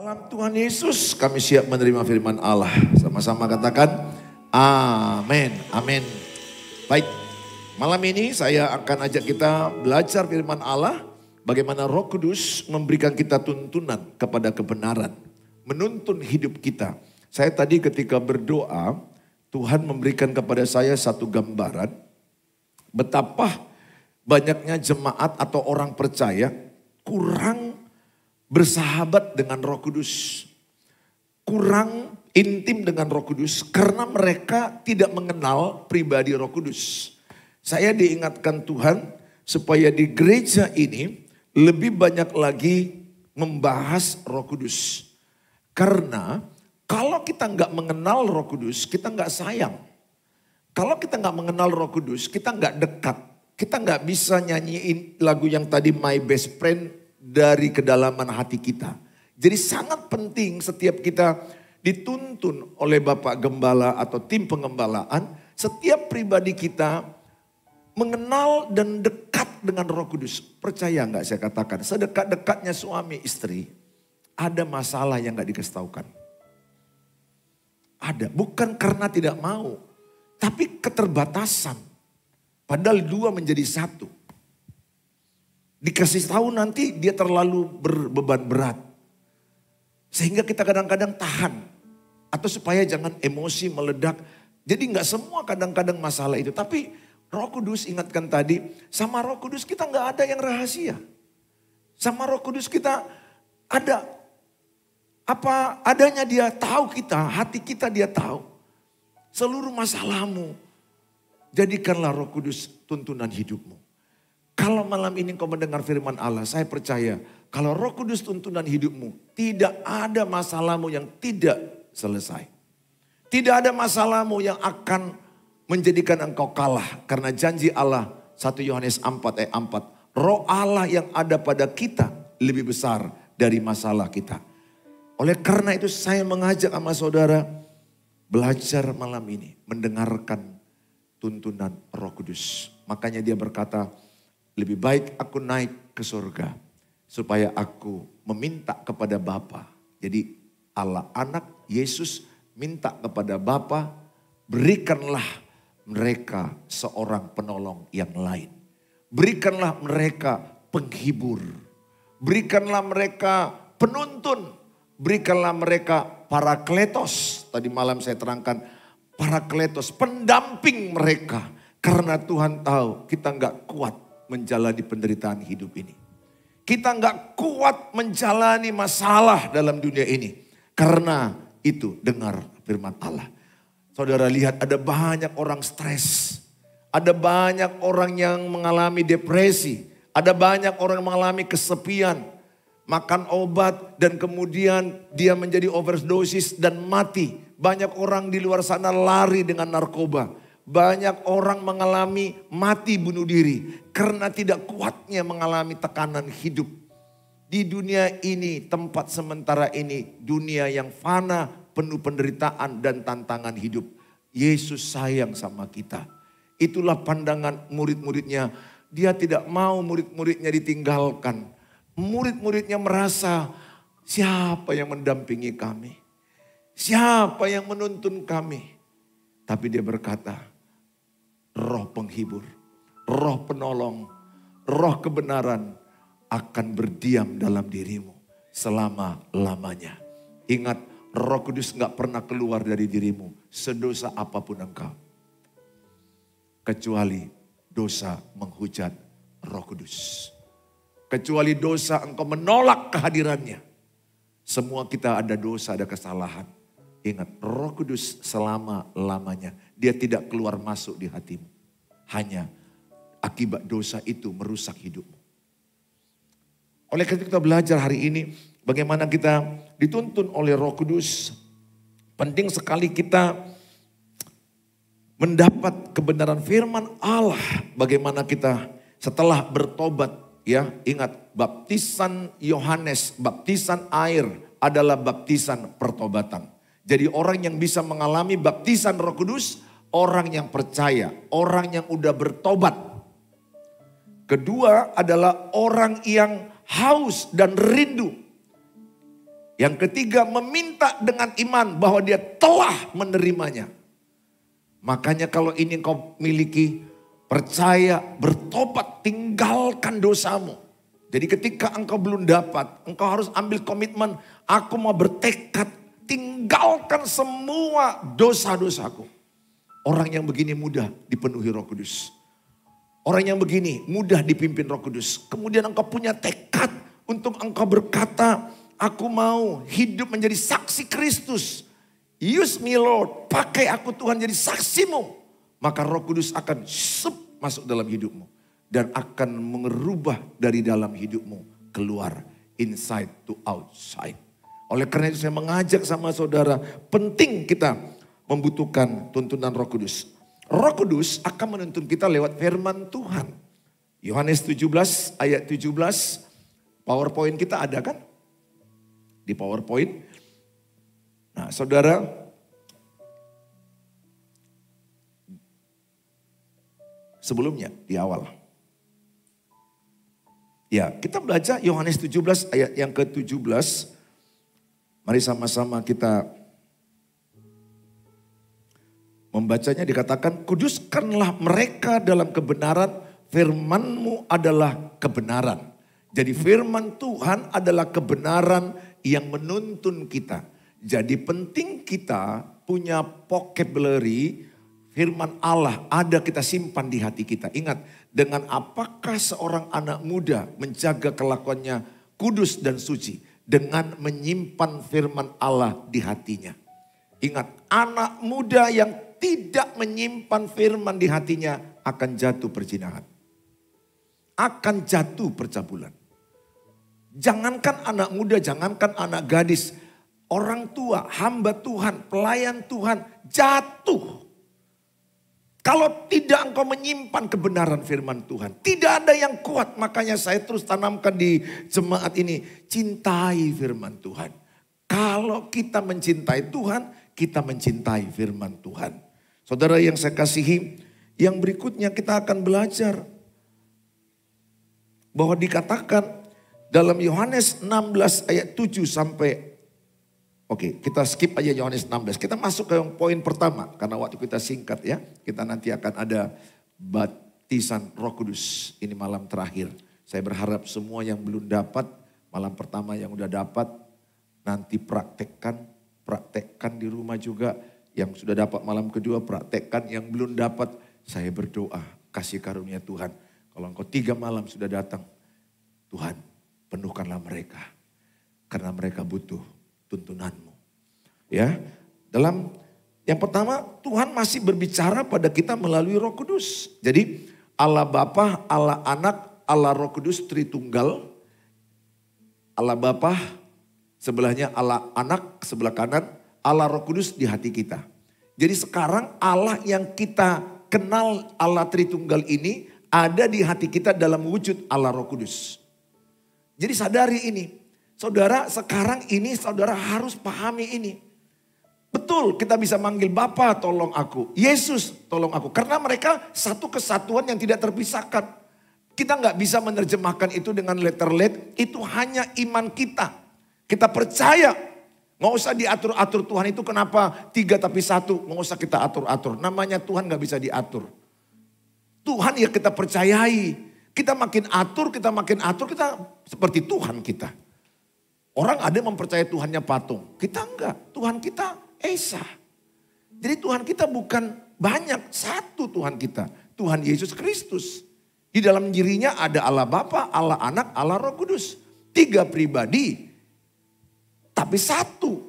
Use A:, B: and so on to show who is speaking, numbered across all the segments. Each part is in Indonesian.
A: Dalam Tuhan Yesus kami siap menerima firman Allah. Sama-sama katakan amin. Amin. Baik. Malam ini saya akan ajak kita belajar firman Allah bagaimana Roh Kudus memberikan kita tuntunan kepada kebenaran, menuntun hidup kita. Saya tadi ketika berdoa, Tuhan memberikan kepada saya satu gambaran betapa banyaknya jemaat atau orang percaya kurang bersahabat dengan Roh Kudus, kurang intim dengan Roh Kudus karena mereka tidak mengenal pribadi Roh Kudus. Saya diingatkan Tuhan supaya di gereja ini lebih banyak lagi membahas Roh Kudus, karena kalau kita nggak mengenal Roh Kudus, kita nggak sayang. Kalau kita nggak mengenal Roh Kudus, kita nggak dekat. Kita nggak bisa nyanyiin lagu yang tadi My Best Friend dari kedalaman hati kita. Jadi sangat penting setiap kita dituntun oleh Bapak Gembala atau tim pengembalaan, setiap pribadi kita mengenal dan dekat dengan Roh Kudus. Percaya nggak saya katakan, sedekat-dekatnya suami istri, ada masalah yang nggak dikestaukan. Ada, bukan karena tidak mau, tapi keterbatasan. Padahal dua menjadi satu. Dikasih tahu nanti dia terlalu berbeban berat. Sehingga kita kadang-kadang tahan. Atau supaya jangan emosi meledak. Jadi nggak semua kadang-kadang masalah itu. Tapi roh kudus ingatkan tadi. Sama roh kudus kita nggak ada yang rahasia. Sama roh kudus kita ada. Apa adanya dia tahu kita. Hati kita dia tahu. Seluruh masalahmu. Jadikanlah roh kudus tuntunan hidupmu. Kalau malam ini kau mendengar firman Allah, saya percaya kalau Roh Kudus tuntunan hidupmu, tidak ada masalahmu yang tidak selesai. Tidak ada masalahmu yang akan menjadikan engkau kalah karena janji Allah 1 Yohanes 4 ayat eh 4. Roh Allah yang ada pada kita lebih besar dari masalah kita. Oleh karena itu saya mengajak sama saudara belajar malam ini mendengarkan tuntunan Roh Kudus. Makanya dia berkata, lebih baik aku naik ke surga supaya aku meminta kepada Bapa. Jadi Allah anak Yesus minta kepada Bapa, berikanlah mereka seorang penolong yang lain. Berikanlah mereka penghibur. Berikanlah mereka penuntun. Berikanlah mereka para parakletos. Tadi malam saya terangkan para parakletos, pendamping mereka. Karena Tuhan tahu kita nggak kuat menjalani penderitaan hidup ini. Kita nggak kuat menjalani masalah dalam dunia ini. Karena itu dengar firman Allah. Saudara lihat ada banyak orang stres. Ada banyak orang yang mengalami depresi. Ada banyak orang yang mengalami kesepian. Makan obat dan kemudian dia menjadi overdosis dan mati. Banyak orang di luar sana lari dengan narkoba banyak orang mengalami mati bunuh diri karena tidak kuatnya mengalami tekanan hidup. Di dunia ini, tempat sementara ini, dunia yang fana, penuh penderitaan dan tantangan hidup. Yesus sayang sama kita. Itulah pandangan murid-muridnya. Dia tidak mau murid-muridnya ditinggalkan. Murid-muridnya merasa, siapa yang mendampingi kami? Siapa yang menuntun kami? Tapi dia berkata, roh penghibur, roh penolong, roh kebenaran akan berdiam dalam dirimu selama-lamanya. Ingat roh kudus nggak pernah keluar dari dirimu sedosa apapun engkau. Kecuali dosa menghujat roh kudus. Kecuali dosa engkau menolak kehadirannya. Semua kita ada dosa, ada kesalahan. Ingat, roh kudus selama-lamanya dia tidak keluar masuk di hatimu. Hanya akibat dosa itu merusak hidupmu. Oleh karena kita belajar hari ini bagaimana kita dituntun oleh Roh Kudus. Penting sekali kita mendapat kebenaran firman Allah. Bagaimana kita setelah bertobat ya, ingat baptisan Yohanes, baptisan air adalah baptisan pertobatan. Jadi orang yang bisa mengalami baptisan Roh Kudus orang yang percaya, orang yang udah bertobat. Kedua adalah orang yang haus dan rindu. Yang ketiga meminta dengan iman bahwa dia telah menerimanya. Makanya kalau ini kau miliki, percaya, bertobat, tinggalkan dosamu. Jadi ketika engkau belum dapat, engkau harus ambil komitmen, aku mau bertekad, tinggalkan semua dosa-dosaku. Orang yang begini mudah dipenuhi roh kudus. Orang yang begini mudah dipimpin roh kudus. Kemudian engkau punya tekad untuk engkau berkata, aku mau hidup menjadi saksi Kristus. Use me Lord, pakai aku Tuhan jadi saksimu. Maka roh kudus akan sup masuk dalam hidupmu. Dan akan mengubah dari dalam hidupmu keluar. Inside to outside. Oleh karena itu saya mengajak sama saudara, penting kita membutuhkan tuntunan Roh Kudus. Roh Kudus akan menuntun kita lewat firman Tuhan. Yohanes 17 ayat 17 PowerPoint kita ada kan? Di PowerPoint. Nah, Saudara sebelumnya di awal. Ya, kita belajar Yohanes 17 ayat yang ke-17. Mari sama-sama kita Membacanya dikatakan, kuduskanlah mereka dalam kebenaran, firmanmu adalah kebenaran. Jadi firman Tuhan adalah kebenaran yang menuntun kita. Jadi penting kita punya vocabulary firman Allah ada kita simpan di hati kita. Ingat, dengan apakah seorang anak muda menjaga kelakuannya kudus dan suci? Dengan menyimpan firman Allah di hatinya. Ingat, anak muda yang tidak menyimpan firman di hatinya akan jatuh perzinahan. Akan jatuh percabulan. Jangankan anak muda, jangankan anak gadis, orang tua, hamba Tuhan, pelayan Tuhan jatuh. Kalau tidak engkau menyimpan kebenaran firman Tuhan. Tidak ada yang kuat. Makanya saya terus tanamkan di jemaat ini. Cintai firman Tuhan. Kalau kita mencintai Tuhan, kita mencintai firman Tuhan. Saudara yang saya kasihi, yang berikutnya kita akan belajar bahwa dikatakan dalam Yohanes 16 ayat 7 sampai Oke, kita skip aja Yohanes 16. Kita masuk ke yang poin pertama karena waktu kita singkat ya. Kita nanti akan ada baptisan Roh Kudus. Ini malam terakhir. Saya berharap semua yang belum dapat malam pertama yang udah dapat nanti praktekkan, praktekkan di rumah juga yang sudah dapat malam kedua praktekkan, yang belum dapat saya berdoa. Kasih karunia Tuhan. Kalau engkau tiga malam sudah datang, Tuhan penuhkanlah mereka. Karena mereka butuh tuntunanmu. Ya, dalam yang pertama Tuhan masih berbicara pada kita melalui roh kudus. Jadi Allah Bapa, Allah Anak, Allah Roh Kudus Tritunggal. Allah Bapa, sebelahnya Allah Anak, sebelah kanan Allah Roh Kudus di hati kita. Jadi sekarang Allah yang kita kenal Allah Tritunggal ini ada di hati kita dalam wujud Allah Roh Kudus. Jadi sadari ini. Saudara sekarang ini saudara harus pahami ini. Betul kita bisa manggil Bapa tolong aku. Yesus tolong aku. Karena mereka satu kesatuan yang tidak terpisahkan. Kita nggak bisa menerjemahkan itu dengan letter letter. Itu hanya iman kita. Kita percaya Nggak usah diatur-atur Tuhan itu kenapa tiga tapi satu. Nggak usah kita atur-atur. Namanya Tuhan nggak bisa diatur. Tuhan ya kita percayai. Kita makin atur, kita makin atur, kita seperti Tuhan kita. Orang ada mempercayai Tuhannya patung. Kita enggak. Tuhan kita Esa. Jadi Tuhan kita bukan banyak. Satu Tuhan kita. Tuhan Yesus Kristus. Di dalam dirinya ada Allah Bapa, Allah Anak, Allah Roh Kudus. Tiga pribadi tapi satu.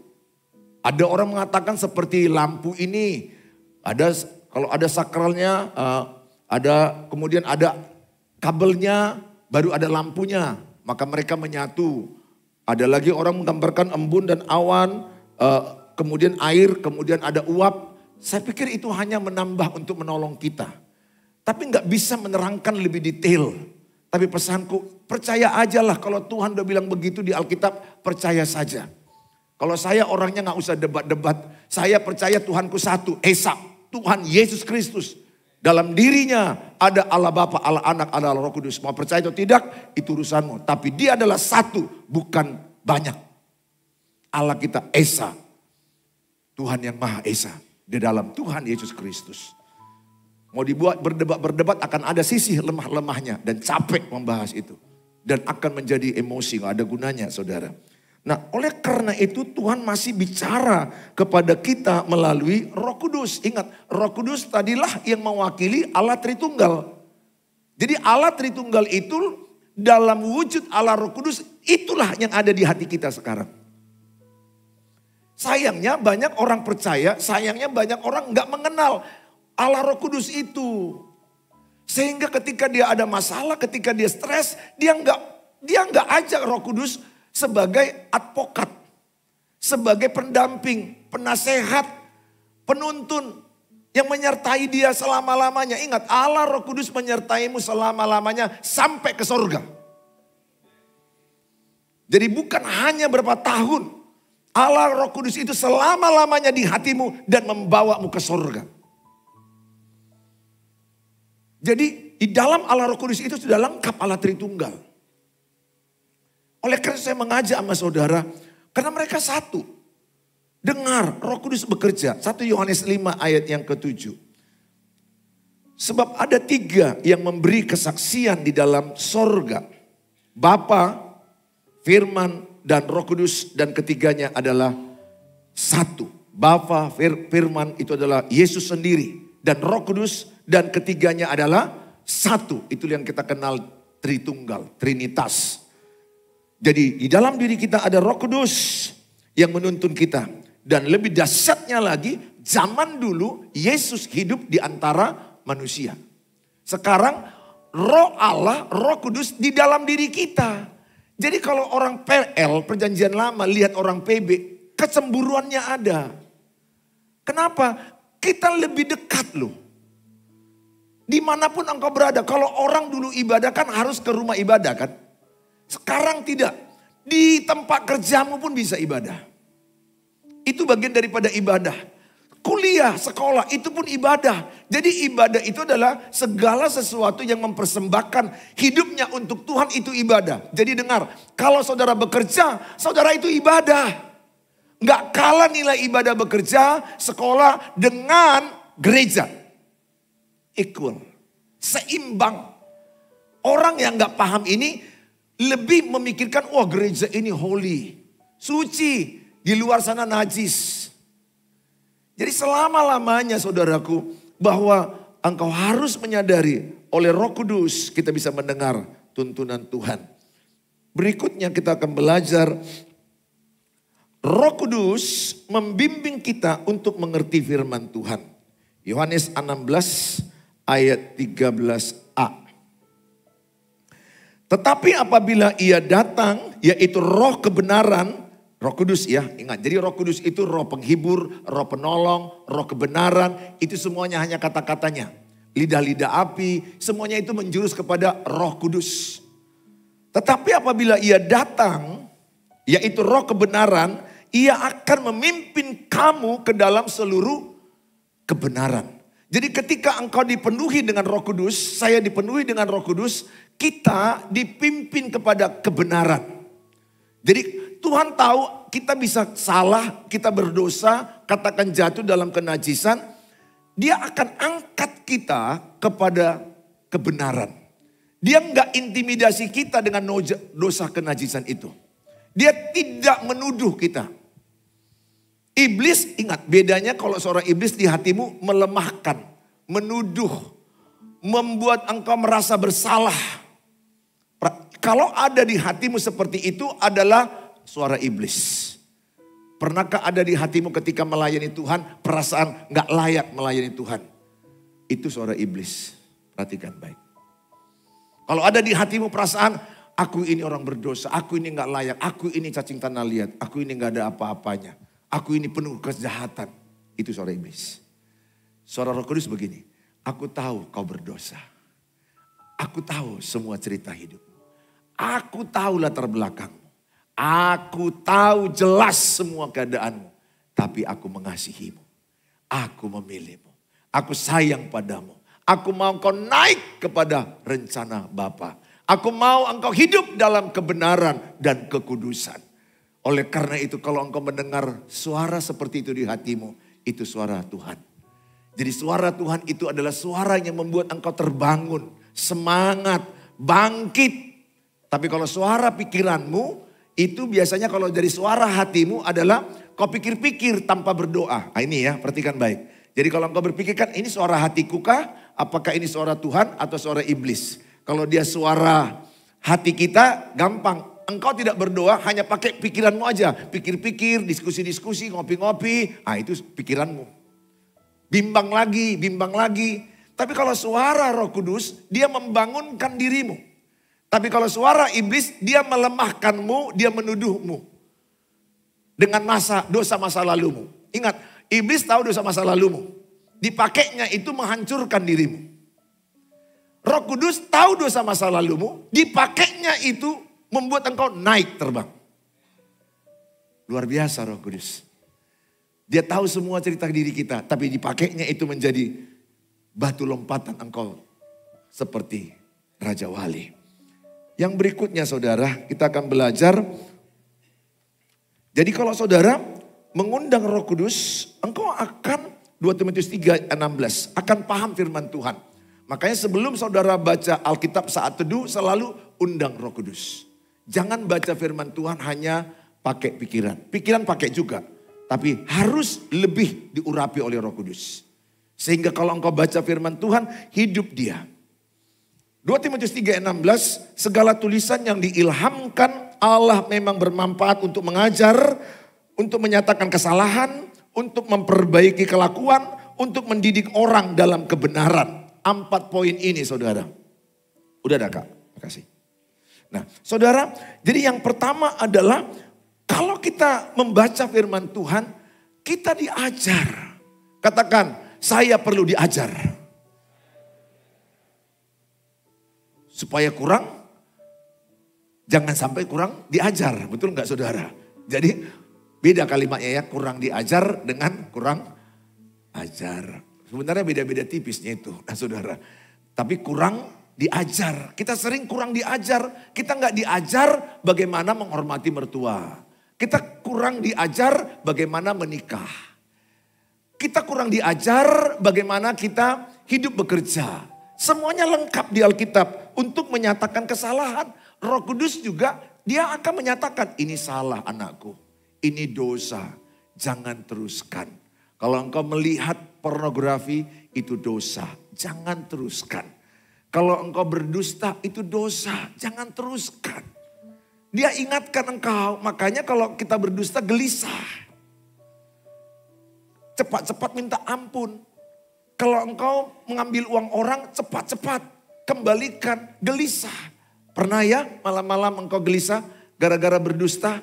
A: Ada orang mengatakan seperti lampu ini ada kalau ada sakralnya, eh, ada kemudian ada kabelnya, baru ada lampunya, maka mereka menyatu. Ada lagi orang menggambarkan embun dan awan, eh, kemudian air, kemudian ada uap. Saya pikir itu hanya menambah untuk menolong kita. Tapi nggak bisa menerangkan lebih detail. Tapi pesanku, percaya ajalah kalau Tuhan udah bilang begitu di Alkitab, percaya saja. Kalau saya orangnya nggak usah debat-debat. Saya percaya Tuhanku satu, Esa. Tuhan Yesus Kristus. Dalam dirinya ada Allah Bapa, Allah Anak, ada Allah Roh Kudus. Mau percaya atau tidak, itu urusanmu. Tapi dia adalah satu, bukan banyak. Allah kita Esa. Tuhan yang Maha Esa. Di dalam Tuhan Yesus Kristus. Mau dibuat berdebat-berdebat akan ada sisi lemah-lemahnya. Dan capek membahas itu. Dan akan menjadi emosi, gak ada gunanya saudara. Nah, oleh karena itu Tuhan masih bicara kepada kita melalui Roh Kudus. Ingat, Roh Kudus tadilah yang mewakili Allah Tritunggal. Jadi Allah Tritunggal itu dalam wujud Allah Roh Kudus itulah yang ada di hati kita sekarang. Sayangnya banyak orang percaya, sayangnya banyak orang nggak mengenal Allah Roh Kudus itu. Sehingga ketika dia ada masalah, ketika dia stres, dia nggak dia nggak ajak Roh Kudus sebagai advokat, sebagai pendamping, penasehat, penuntun yang menyertai dia selama-lamanya. Ingat, Allah Roh Kudus menyertaimu selama-lamanya sampai ke surga. Jadi bukan hanya berapa tahun, Allah Roh Kudus itu selama-lamanya di hatimu dan membawamu ke surga. Jadi di dalam Allah Roh Kudus itu sudah lengkap Allah Tritunggal. Oleh karena saya mengajak sama saudara, karena mereka satu. Dengar, roh kudus bekerja. Satu Yohanes 5 ayat yang ketujuh. Sebab ada tiga yang memberi kesaksian di dalam sorga. Bapa, Firman, dan roh kudus. Dan ketiganya adalah satu. Bapa, fir, Firman itu adalah Yesus sendiri. Dan roh kudus dan ketiganya adalah satu. Itu yang kita kenal Tritunggal, Trinitas. Jadi di dalam diri kita ada roh kudus yang menuntun kita. Dan lebih dahsyatnya lagi, zaman dulu Yesus hidup di antara manusia. Sekarang roh Allah, roh kudus di dalam diri kita. Jadi kalau orang PL, perjanjian lama, lihat orang PB, kecemburuannya ada. Kenapa? Kita lebih dekat loh. Dimanapun engkau berada, kalau orang dulu ibadah kan harus ke rumah ibadah kan. Sekarang tidak. Di tempat kerjamu pun bisa ibadah. Itu bagian daripada ibadah. Kuliah, sekolah, itu pun ibadah. Jadi ibadah itu adalah segala sesuatu yang mempersembahkan hidupnya untuk Tuhan itu ibadah. Jadi dengar, kalau saudara bekerja, saudara itu ibadah. Nggak kalah nilai ibadah bekerja, sekolah dengan gereja. Equal. Seimbang. Orang yang nggak paham ini lebih memikirkan, wah oh, gereja ini holy, suci, di luar sana najis. Jadi selama-lamanya saudaraku, bahwa engkau harus menyadari oleh roh kudus kita bisa mendengar tuntunan Tuhan. Berikutnya kita akan belajar Roh Kudus membimbing kita untuk mengerti firman Tuhan. Yohanes 16 ayat 13 tetapi apabila ia datang, yaitu roh kebenaran, roh kudus ya, ingat. Jadi roh kudus itu roh penghibur, roh penolong, roh kebenaran, itu semuanya hanya kata-katanya. Lidah-lidah api, semuanya itu menjurus kepada roh kudus. Tetapi apabila ia datang, yaitu roh kebenaran, ia akan memimpin kamu ke dalam seluruh kebenaran. Jadi ketika engkau dipenuhi dengan roh kudus, saya dipenuhi dengan roh kudus, kita dipimpin kepada kebenaran. Jadi Tuhan tahu kita bisa salah, kita berdosa, katakan jatuh dalam kenajisan. Dia akan angkat kita kepada kebenaran. Dia nggak intimidasi kita dengan dosa kenajisan itu. Dia tidak menuduh kita. Iblis ingat bedanya kalau seorang iblis di hatimu melemahkan, menuduh, membuat engkau merasa bersalah. Kalau ada di hatimu seperti itu adalah suara iblis. Pernahkah ada di hatimu ketika melayani Tuhan perasaan nggak layak melayani Tuhan? Itu suara iblis. Perhatikan baik. Kalau ada di hatimu perasaan aku ini orang berdosa, aku ini nggak layak, aku ini cacing tanah liat, aku ini nggak ada apa-apanya. Aku ini penuh kejahatan. Itu suara iblis. Suara roh kudus begini. Aku tahu kau berdosa. Aku tahu semua cerita hidupmu. Aku tahu latar belakangmu. Aku tahu jelas semua keadaanmu. Tapi aku mengasihimu. Aku memilihmu. Aku sayang padamu. Aku mau kau naik kepada rencana Bapa. Aku mau engkau hidup dalam kebenaran dan kekudusan. Oleh karena itu kalau engkau mendengar suara seperti itu di hatimu, itu suara Tuhan. Jadi suara Tuhan itu adalah suara yang membuat engkau terbangun, semangat, bangkit. Tapi kalau suara pikiranmu, itu biasanya kalau dari suara hatimu adalah kau pikir-pikir tanpa berdoa. Nah, ini ya, perhatikan baik. Jadi kalau engkau berpikirkan ini suara hatiku kah? Apakah ini suara Tuhan atau suara iblis? Kalau dia suara hati kita gampang Engkau tidak berdoa hanya pakai pikiranmu aja. Pikir-pikir, diskusi-diskusi, ngopi-ngopi. Ah itu pikiranmu. Bimbang lagi, bimbang lagi. Tapi kalau suara roh kudus, dia membangunkan dirimu. Tapi kalau suara iblis, dia melemahkanmu, dia menuduhmu. Dengan masa dosa masa lalumu. Ingat, iblis tahu dosa masa lalumu. Dipakainya itu menghancurkan dirimu. Roh Kudus tahu dosa masa lalumu, dipakainya itu membuat engkau naik terbang. Luar biasa roh kudus. Dia tahu semua cerita diri kita. Tapi dipakainya itu menjadi batu lompatan engkau. Seperti Raja Wali. Yang berikutnya saudara, kita akan belajar. Jadi kalau saudara mengundang roh kudus, engkau akan 2 Timotius 3, 16. Akan paham firman Tuhan. Makanya sebelum saudara baca Alkitab saat teduh selalu undang roh kudus. Jangan baca firman Tuhan hanya pakai pikiran. Pikiran pakai juga. Tapi harus lebih diurapi oleh roh kudus. Sehingga kalau engkau baca firman Tuhan, hidup dia. 2 Timotius 3:16, segala tulisan yang diilhamkan Allah memang bermanfaat untuk mengajar, untuk menyatakan kesalahan, untuk memperbaiki kelakuan, untuk mendidik orang dalam kebenaran. Empat poin ini saudara. Udah ada kak, makasih. Nah, saudara, jadi yang pertama adalah kalau kita membaca firman Tuhan, kita diajar. Katakan, saya perlu diajar. Supaya kurang, jangan sampai kurang diajar. Betul nggak saudara? Jadi beda kalimatnya ya, kurang diajar dengan kurang ajar. Sebenarnya beda-beda tipisnya itu, nah saudara. Tapi kurang diajar. Kita sering kurang diajar. Kita nggak diajar bagaimana menghormati mertua. Kita kurang diajar bagaimana menikah. Kita kurang diajar bagaimana kita hidup bekerja. Semuanya lengkap di Alkitab untuk menyatakan kesalahan. Roh Kudus juga dia akan menyatakan ini salah anakku. Ini dosa. Jangan teruskan. Kalau engkau melihat pornografi itu dosa. Jangan teruskan kalau engkau berdusta itu dosa, jangan teruskan. Dia ingatkan engkau, makanya kalau kita berdusta gelisah. Cepat-cepat minta ampun. Kalau engkau mengambil uang orang, cepat-cepat kembalikan, gelisah. Pernah ya malam-malam engkau gelisah gara-gara berdusta,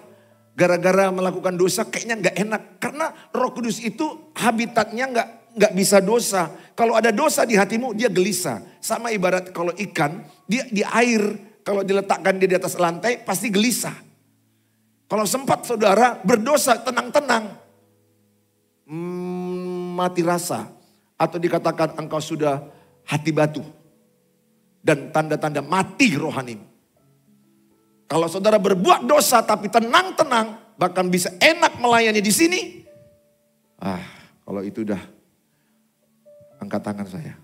A: gara-gara melakukan dosa kayaknya nggak enak. Karena roh kudus itu habitatnya nggak nggak bisa dosa. Kalau ada dosa di hatimu, dia gelisah. Sama ibarat kalau ikan, dia di air, kalau diletakkan dia di atas lantai, pasti gelisah. Kalau sempat saudara berdosa, tenang-tenang. Hmm, mati rasa. Atau dikatakan engkau sudah hati batu. Dan tanda-tanda mati rohani Kalau saudara berbuat dosa tapi tenang-tenang, bahkan bisa enak melayani di sini. Ah, kalau itu udah Angkat tangan saya.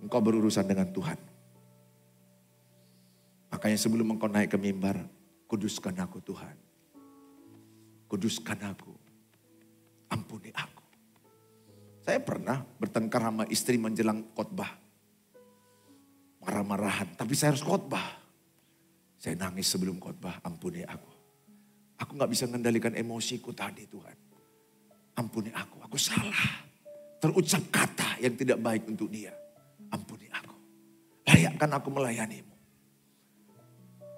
A: Engkau berurusan dengan Tuhan. Makanya sebelum engkau naik ke mimbar, kuduskan aku Tuhan. Kuduskan aku. Ampuni aku. Saya pernah bertengkar sama istri menjelang khotbah. Marah-marahan, tapi saya harus khotbah. Saya nangis sebelum khotbah, ampuni aku. Aku gak bisa mengendalikan emosiku tadi Tuhan ampuni aku, aku salah. Terucap kata yang tidak baik untuk dia. Ampuni aku. Layakkan aku melayanimu.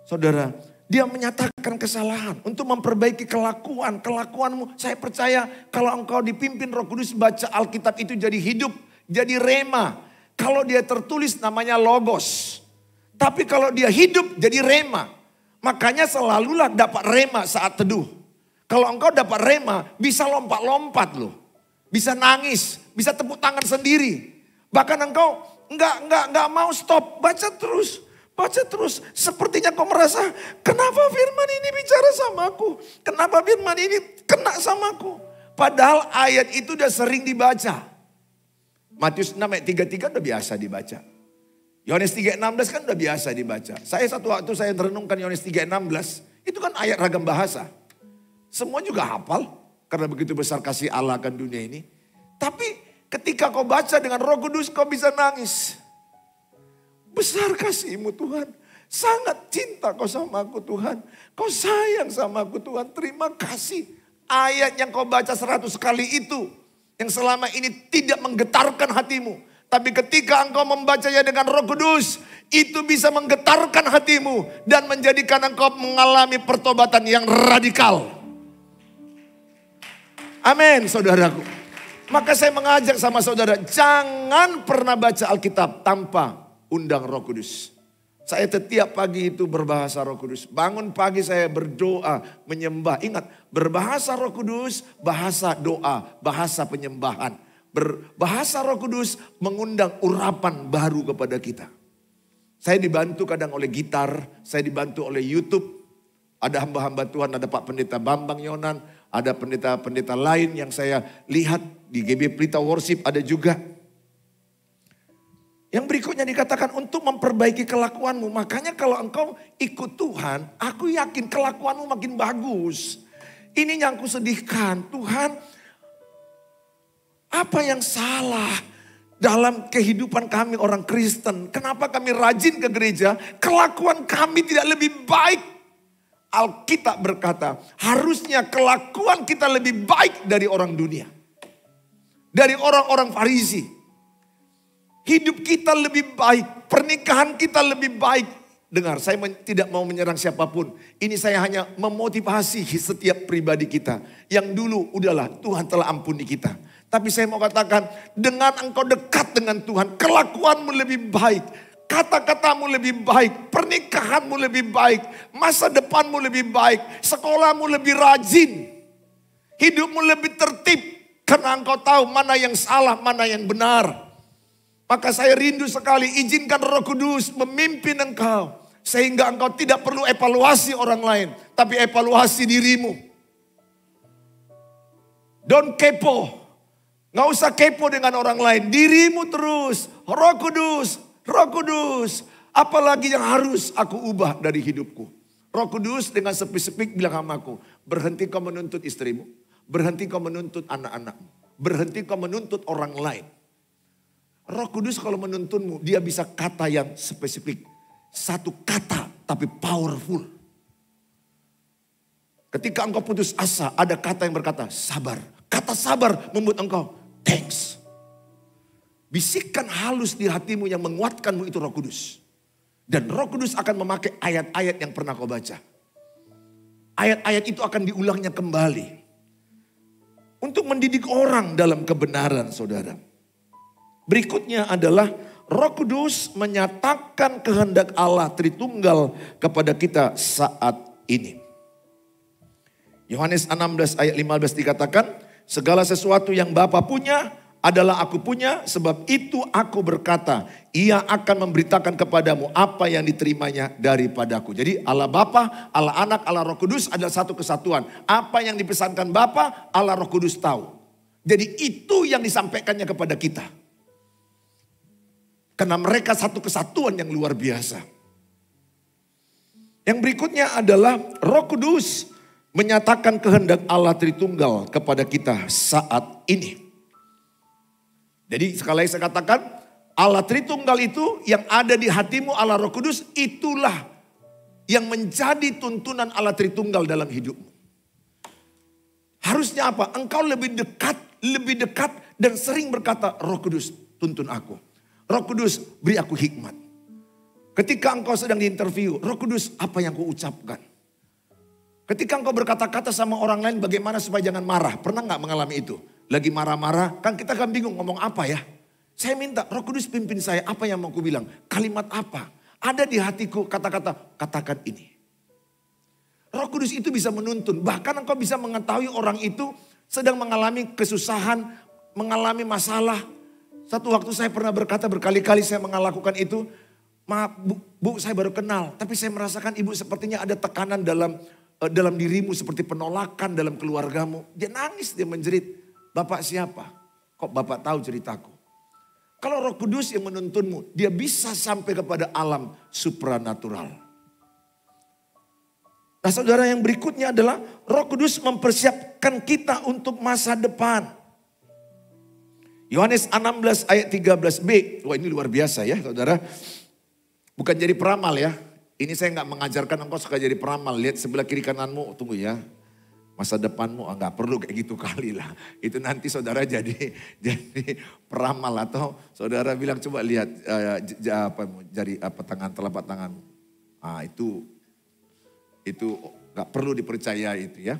A: Saudara, dia menyatakan kesalahan untuk memperbaiki kelakuan, kelakuanmu. Saya percaya kalau engkau dipimpin Roh Kudus baca Alkitab itu jadi hidup, jadi rema. Kalau dia tertulis namanya logos. Tapi kalau dia hidup jadi rema. Makanya selalulah dapat rema saat teduh. Kalau engkau dapat rema, bisa lompat-lompat loh. Bisa nangis, bisa tepuk tangan sendiri. Bahkan engkau enggak, enggak, enggak mau stop, baca terus. Baca terus, sepertinya kau merasa, kenapa firman ini bicara sama aku? Kenapa firman ini kena sama aku? Padahal ayat itu udah sering dibaca. Matius 6 ayat 33 udah biasa dibaca. Yohanes 3 ayat 16 kan udah biasa dibaca. Saya satu waktu saya merenungkan Yohanes 3 ayat 16, itu kan ayat ragam bahasa. Semua juga hafal. Karena begitu besar kasih Allah akan dunia ini. Tapi ketika kau baca dengan roh kudus kau bisa nangis. Besar kasihmu Tuhan. Sangat cinta kau sama aku Tuhan. Kau sayang sama aku Tuhan. Terima kasih. Ayat yang kau baca seratus kali itu. Yang selama ini tidak menggetarkan hatimu. Tapi ketika engkau membacanya dengan roh kudus, itu bisa menggetarkan hatimu dan menjadikan engkau mengalami pertobatan yang radikal. Amin, saudaraku. Maka saya mengajak sama saudara, jangan pernah baca Alkitab tanpa undang Roh Kudus. Saya setiap pagi itu berbahasa Roh Kudus. Bangun pagi saya berdoa, menyembah. Ingat, berbahasa Roh Kudus, bahasa doa, bahasa penyembahan. Berbahasa Roh Kudus mengundang urapan baru kepada kita. Saya dibantu kadang oleh gitar, saya dibantu oleh YouTube. Ada hamba-hamba Tuhan, ada Pak Pendeta Bambang Yonan, ada pendeta-pendeta lain yang saya lihat di GB Pelita Worship ada juga. Yang berikutnya dikatakan untuk memperbaiki kelakuanmu. Makanya kalau engkau ikut Tuhan, aku yakin kelakuanmu makin bagus. Ini yang aku sedihkan. Tuhan, apa yang salah dalam kehidupan kami orang Kristen? Kenapa kami rajin ke gereja? Kelakuan kami tidak lebih baik Alkitab berkata, harusnya kelakuan kita lebih baik dari orang dunia. Dari orang-orang Farisi. Hidup kita lebih baik, pernikahan kita lebih baik. Dengar, saya tidak mau menyerang siapapun. Ini saya hanya memotivasi setiap pribadi kita. Yang dulu udahlah Tuhan telah ampuni kita. Tapi saya mau katakan, dengan engkau dekat dengan Tuhan, kelakuanmu lebih baik kata-katamu lebih baik, pernikahanmu lebih baik, masa depanmu lebih baik, sekolahmu lebih rajin, hidupmu lebih tertib, karena engkau tahu mana yang salah, mana yang benar. Maka saya rindu sekali izinkan Roh Kudus memimpin engkau. Sehingga engkau tidak perlu evaluasi orang lain. Tapi evaluasi dirimu. Don kepo. Nggak usah kepo dengan orang lain. Dirimu terus. Roh Kudus Roh Kudus, apalagi yang harus aku ubah dari hidupku? Roh Kudus dengan spesifik sepi bilang sama aku, berhenti kau menuntut istrimu, berhenti kau menuntut anak-anakmu, berhenti kau menuntut orang lain. Roh Kudus kalau menuntunmu, dia bisa kata yang spesifik. Satu kata tapi powerful. Ketika engkau putus asa, ada kata yang berkata sabar. Kata sabar membuat engkau thanks. Bisikan halus di hatimu yang menguatkanmu itu roh kudus. Dan roh kudus akan memakai ayat-ayat yang pernah kau baca. Ayat-ayat itu akan diulangnya kembali. Untuk mendidik orang dalam kebenaran saudara. Berikutnya adalah roh kudus menyatakan kehendak Allah Tritunggal kepada kita saat ini. Yohanes 16 ayat 15 dikatakan, segala sesuatu yang Bapa punya adalah aku punya, sebab itu aku berkata, ia akan memberitakan kepadamu apa yang diterimanya daripadaku. Jadi Allah Bapa, Allah Anak, Allah Roh Kudus adalah satu kesatuan. Apa yang dipesankan Bapa, Allah Roh Kudus tahu. Jadi itu yang disampaikannya kepada kita. Karena mereka satu kesatuan yang luar biasa. Yang berikutnya adalah Roh Kudus menyatakan kehendak Allah Tritunggal kepada kita saat ini. Jadi sekali lagi saya katakan, Allah Tritunggal itu yang ada di hatimu Allah Roh Kudus itulah yang menjadi tuntunan Allah Tritunggal dalam hidupmu. Harusnya apa? Engkau lebih dekat, lebih dekat dan sering berkata, Roh Kudus tuntun aku. Roh Kudus beri aku hikmat. Ketika engkau sedang diinterview, Roh Kudus apa yang kau ucapkan? Ketika engkau berkata-kata sama orang lain bagaimana supaya jangan marah, pernah nggak mengalami itu? lagi marah-marah, kan kita kan bingung ngomong apa ya. Saya minta roh kudus pimpin saya, apa yang mau ku bilang, kalimat apa. Ada di hatiku kata-kata, katakan ini. Roh kudus itu bisa menuntun, bahkan engkau bisa mengetahui orang itu sedang mengalami kesusahan, mengalami masalah. Satu waktu saya pernah berkata berkali-kali saya melakukan itu, maaf bu, bu saya baru kenal, tapi saya merasakan ibu sepertinya ada tekanan dalam eh, dalam dirimu seperti penolakan dalam keluargamu. Dia nangis, dia menjerit. Bapak siapa? Kok Bapak tahu ceritaku? Kalau Roh Kudus yang menuntunmu, dia bisa sampai kepada alam supranatural. Nah, saudara yang berikutnya adalah Roh Kudus mempersiapkan kita untuk masa depan. Yohanes 16 ayat 13b. Wah ini luar biasa ya saudara. Bukan jadi peramal ya. Ini saya nggak mengajarkan engkau suka jadi peramal. Lihat sebelah kiri kananmu. Tunggu ya masa depanmu oh, nggak perlu kayak gitu kali lah. Itu nanti saudara jadi jadi peramal atau saudara bilang coba lihat uh, apa jari apa tangan telapak tangan Ah itu itu nggak perlu dipercaya itu ya.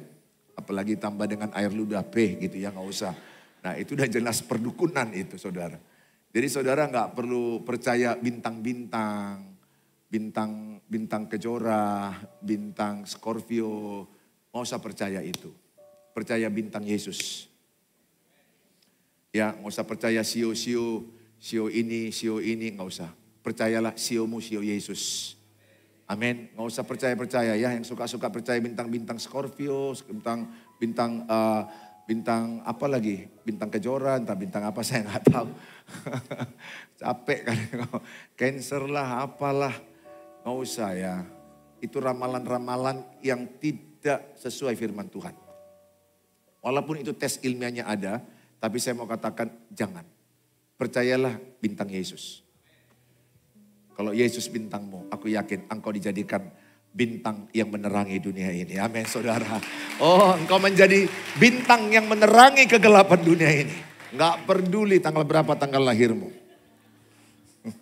A: Apalagi tambah dengan air ludah P gitu ya nggak usah. Nah itu udah jelas perdukunan itu saudara. Jadi saudara nggak perlu percaya bintang-bintang, bintang bintang kejora, bintang Scorpio, Nggak usah percaya itu. Percaya bintang Yesus. Ya, nggak usah percaya sio-sio, sio ini, sio ini, nggak usah. Percayalah siomu, sio Yesus. Amin. Nggak usah percaya-percaya ya. Yang suka-suka percaya bintang-bintang Scorpio, bintang bintang uh, bintang apa lagi? Bintang kejora, entah bintang apa saya nggak tahu. Capek kan. Cancer lah, apalah. Nggak usah ya. Itu ramalan-ramalan yang tidak tidak sesuai firman Tuhan. Walaupun itu tes ilmiahnya ada, tapi saya mau katakan jangan. Percayalah bintang Yesus. Kalau Yesus bintangmu, aku yakin engkau dijadikan bintang yang menerangi dunia ini. Amin saudara. Oh engkau menjadi bintang yang menerangi kegelapan dunia ini. Enggak peduli tanggal berapa tanggal lahirmu.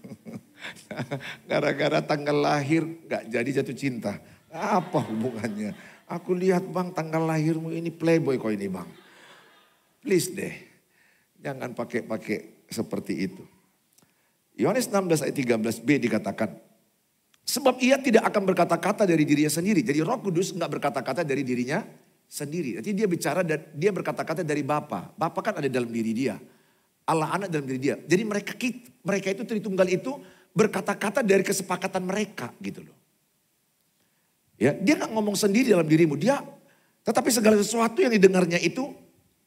A: Gara-gara tanggal lahir enggak jadi jatuh cinta. Apa hubungannya? Aku lihat bang tanggal lahirmu ini playboy kok ini bang. Please deh. Jangan pakai-pakai seperti itu. Yohanes 16 ayat 13b dikatakan. Sebab ia tidak akan berkata-kata dari dirinya sendiri. Jadi roh kudus nggak berkata-kata dari dirinya sendiri. Nanti dia bicara dan dia berkata-kata dari Bapa. Bapa kan ada dalam diri dia. Allah anak dalam diri dia. Jadi mereka mereka itu Tritunggal itu berkata-kata dari kesepakatan mereka gitu loh. Ya, dia nggak ngomong sendiri dalam dirimu. Dia tetapi segala sesuatu yang didengarnya itu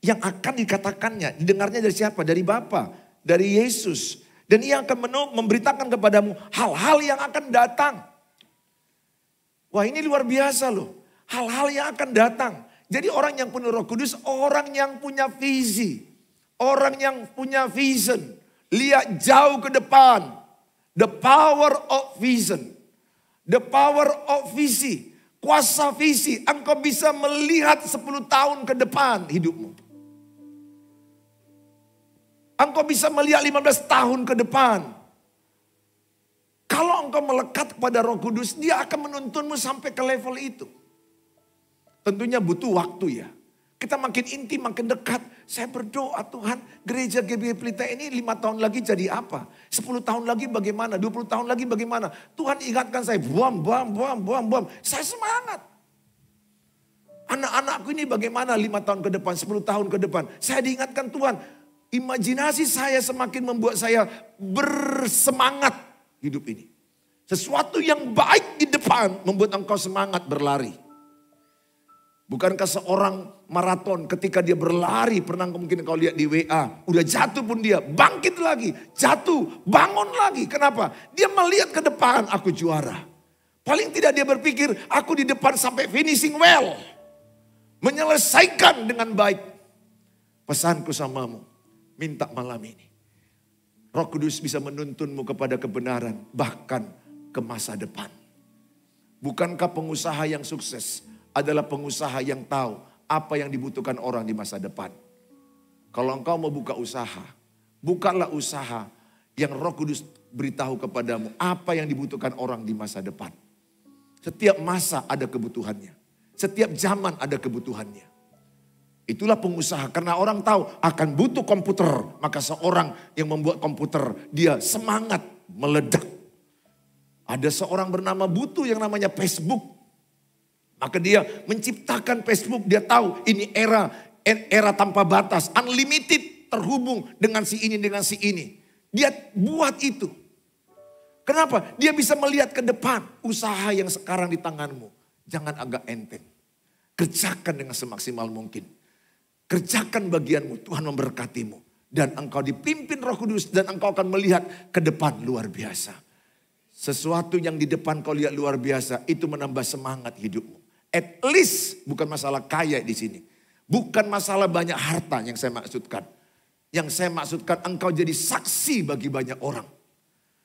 A: yang akan dikatakannya, didengarnya dari siapa? Dari Bapa, dari Yesus. Dan ia akan memberitakan kepadamu hal-hal yang akan datang. Wah ini luar biasa loh. Hal-hal yang akan datang. Jadi orang yang penuh roh kudus, orang yang punya visi. Orang yang punya vision. Lihat jauh ke depan. The power of vision. The power of visi, kuasa visi. Engkau bisa melihat 10 tahun ke depan hidupmu. Engkau bisa melihat 15 tahun ke depan. Kalau engkau melekat kepada roh kudus, dia akan menuntunmu sampai ke level itu. Tentunya butuh waktu ya. Kita makin intim, makin dekat. Saya berdoa Tuhan, gereja GBI Pelita ini lima tahun lagi jadi apa? Sepuluh tahun lagi bagaimana? Dua puluh tahun lagi bagaimana? Tuhan ingatkan saya, buam, buam, buam, buam, buam. Saya semangat. Anak-anakku ini bagaimana lima tahun ke depan, sepuluh tahun ke depan. Saya diingatkan Tuhan, imajinasi saya semakin membuat saya bersemangat hidup ini. Sesuatu yang baik di depan membuat engkau semangat berlari. Bukankah seorang maraton ketika dia berlari, pernah mungkin kau lihat di WA, udah jatuh pun dia, bangkit lagi, jatuh, bangun lagi. Kenapa? Dia melihat ke depan, aku juara. Paling tidak dia berpikir, aku di depan sampai finishing well. Menyelesaikan dengan baik. Pesanku samamu, minta malam ini. Roh Kudus bisa menuntunmu kepada kebenaran, bahkan ke masa depan. Bukankah pengusaha yang sukses adalah pengusaha yang tahu apa yang dibutuhkan orang di masa depan. Kalau engkau mau buka usaha, bukalah usaha yang Roh Kudus beritahu kepadamu apa yang dibutuhkan orang di masa depan. Setiap masa ada kebutuhannya. Setiap zaman ada kebutuhannya. Itulah pengusaha karena orang tahu akan butuh komputer, maka seorang yang membuat komputer dia semangat meledak. Ada seorang bernama Butuh yang namanya Facebook maka dia menciptakan Facebook, dia tahu ini era era tanpa batas, unlimited terhubung dengan si ini dengan si ini. Dia buat itu. Kenapa? Dia bisa melihat ke depan usaha yang sekarang di tanganmu. Jangan agak enteng. Kerjakan dengan semaksimal mungkin. Kerjakan bagianmu, Tuhan memberkatimu. Dan engkau dipimpin roh kudus dan engkau akan melihat ke depan luar biasa. Sesuatu yang di depan kau lihat luar biasa, itu menambah semangat hidupmu. At least bukan masalah kaya di sini. Bukan masalah banyak harta yang saya maksudkan. Yang saya maksudkan engkau jadi saksi bagi banyak orang.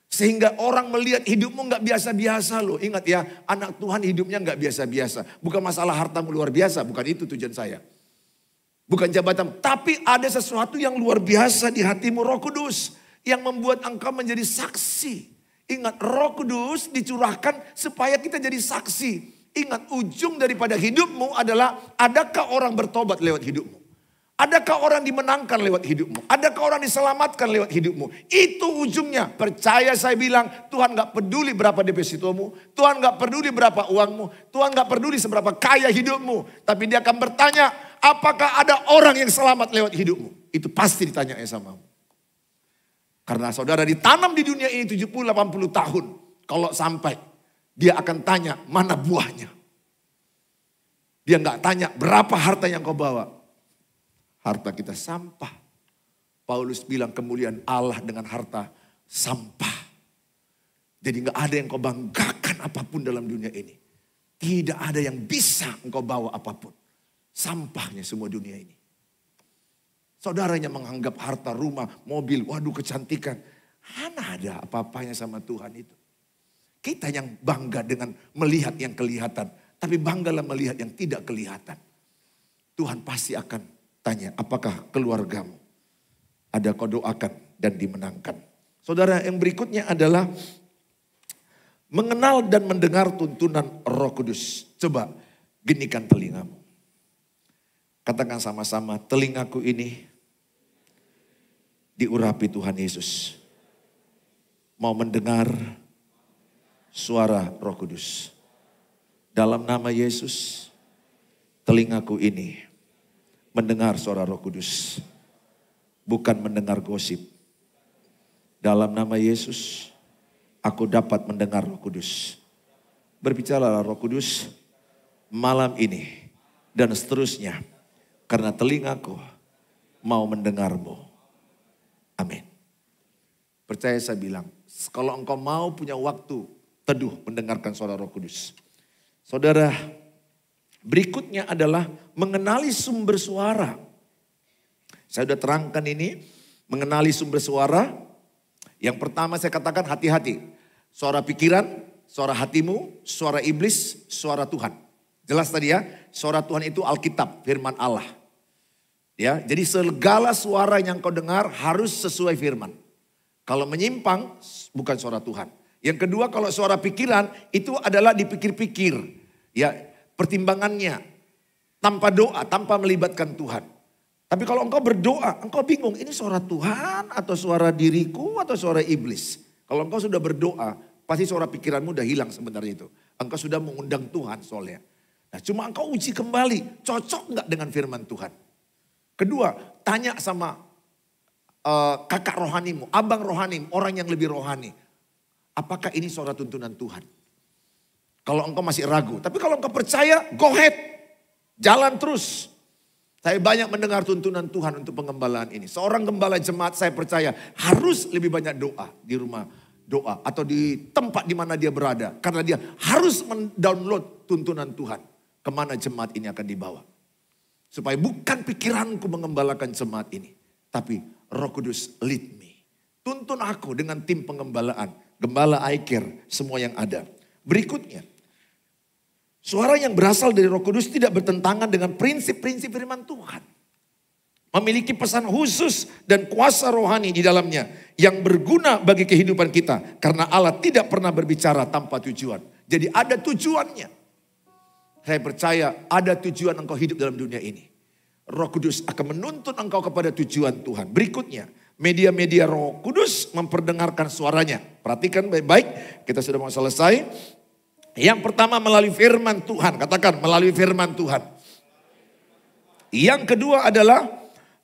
A: Sehingga orang melihat hidupmu nggak biasa-biasa loh. Ingat ya, anak Tuhan hidupnya nggak biasa-biasa. Bukan masalah hartamu luar biasa, bukan itu tujuan saya. Bukan jabatan, tapi ada sesuatu yang luar biasa di hatimu roh kudus. Yang membuat engkau menjadi saksi. Ingat roh kudus dicurahkan supaya kita jadi saksi. Ingat ujung daripada hidupmu adalah adakah orang bertobat lewat hidupmu? Adakah orang dimenangkan lewat hidupmu? Adakah orang diselamatkan lewat hidupmu? Itu ujungnya. Percaya saya bilang, Tuhan gak peduli berapa depositomu. Tuhan gak peduli berapa uangmu. Tuhan gak peduli seberapa kaya hidupmu. Tapi dia akan bertanya, apakah ada orang yang selamat lewat hidupmu? Itu pasti ditanya sama kamu. Karena saudara ditanam di dunia ini 70-80 tahun. Kalau sampai dia akan tanya mana buahnya. Dia nggak tanya berapa harta yang kau bawa. Harta kita sampah. Paulus bilang kemuliaan Allah dengan harta sampah. Jadi nggak ada yang kau banggakan apapun dalam dunia ini. Tidak ada yang bisa engkau bawa apapun. Sampahnya semua dunia ini. Saudaranya menganggap harta rumah, mobil, waduh kecantikan. Mana ada apa-apanya sama Tuhan itu. Kita yang bangga dengan melihat yang kelihatan. Tapi banggalah melihat yang tidak kelihatan. Tuhan pasti akan tanya, apakah keluargamu ada kau doakan dan dimenangkan. Saudara yang berikutnya adalah mengenal dan mendengar tuntunan roh kudus. Coba genikan telingamu. Katakan sama-sama, telingaku ini diurapi Tuhan Yesus. Mau mendengar suara Roh Kudus. Dalam nama Yesus, telingaku ini mendengar suara Roh Kudus, bukan mendengar gosip. Dalam nama Yesus, aku dapat mendengar Roh Kudus. Berbicaralah Roh Kudus malam ini dan seterusnya, karena telingaku mau mendengarmu. Amin. Percaya saya bilang, kalau engkau mau punya waktu teduh mendengarkan suara roh kudus. Saudara, berikutnya adalah mengenali sumber suara. Saya sudah terangkan ini, mengenali sumber suara. Yang pertama saya katakan hati-hati. Suara pikiran, suara hatimu, suara iblis, suara Tuhan. Jelas tadi ya, suara Tuhan itu Alkitab, firman Allah. Ya, jadi segala suara yang kau dengar harus sesuai firman. Kalau menyimpang bukan suara Tuhan. Yang kedua kalau suara pikiran itu adalah dipikir-pikir. Ya, pertimbangannya tanpa doa, tanpa melibatkan Tuhan. Tapi kalau engkau berdoa, engkau bingung ini suara Tuhan atau suara diriku atau suara iblis. Kalau engkau sudah berdoa, pasti suara pikiranmu sudah hilang sebenarnya itu. Engkau sudah mengundang Tuhan soalnya. Nah, cuma engkau uji kembali, cocok nggak dengan firman Tuhan? Kedua, tanya sama uh, kakak rohanimu, abang rohanimu, orang yang lebih rohani. Apakah ini suara tuntunan Tuhan? Kalau engkau masih ragu, tapi kalau engkau percaya, go ahead. Jalan terus. Saya banyak mendengar tuntunan Tuhan untuk pengembalaan ini. Seorang gembala jemaat saya percaya harus lebih banyak doa di rumah doa atau di tempat di mana dia berada karena dia harus mendownload tuntunan Tuhan kemana jemaat ini akan dibawa. Supaya bukan pikiranku mengembalakan jemaat ini, tapi Roh Kudus lead me. Tuntun aku dengan tim pengembalaan gembala Aiker, semua yang ada. Berikutnya, suara yang berasal dari Roh Kudus tidak bertentangan dengan prinsip-prinsip firman Tuhan. Memiliki pesan khusus dan kuasa rohani di dalamnya yang berguna bagi kehidupan kita, karena Allah tidak pernah berbicara tanpa tujuan. Jadi, ada tujuannya. Saya percaya ada tujuan engkau hidup dalam dunia ini. Roh Kudus akan menuntun engkau kepada tujuan Tuhan. Berikutnya, media-media roh kudus memperdengarkan suaranya. Perhatikan baik-baik, kita sudah mau selesai. Yang pertama melalui firman Tuhan, katakan melalui firman Tuhan. Yang kedua adalah